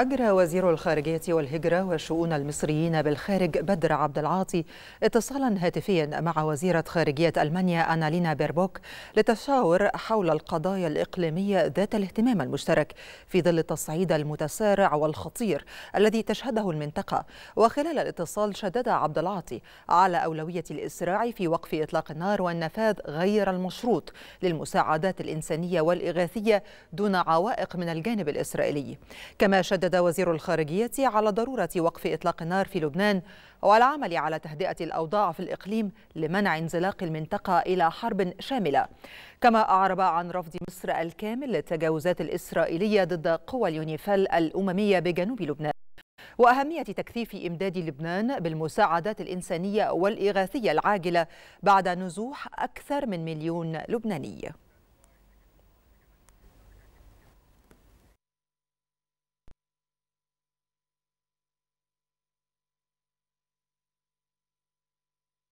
أجرى وزير الخارجية والهجرة وشؤون المصريين بالخارج بدر عبد العاطي اتصالا هاتفيا مع وزيرة خارجية ألمانيا أنالينا بيربوك للتشاور حول القضايا الإقليمية ذات الاهتمام المشترك في ظل التصعيد المتسارع والخطير الذي تشهده المنطقة وخلال الاتصال شدد عبد العاطي على أولوية الإسراع في وقف إطلاق النار والنفاذ غير المشروط للمساعدات الإنسانية والإغاثية دون عوائق من الجانب الإسرائيلي كما شدد شدد وزير الخارجية على ضرورة وقف إطلاق النار في لبنان والعمل على تهدئة الأوضاع في الإقليم لمنع انزلاق المنطقة إلى حرب شاملة كما أعرب عن رفض مصر الكامل للتجاوزات الإسرائيلية ضد قوى اليونيفال الأممية بجنوب لبنان وأهمية تكثيف إمداد لبنان بالمساعدات الإنسانية والإغاثية العاجلة بعد نزوح أكثر من مليون لبناني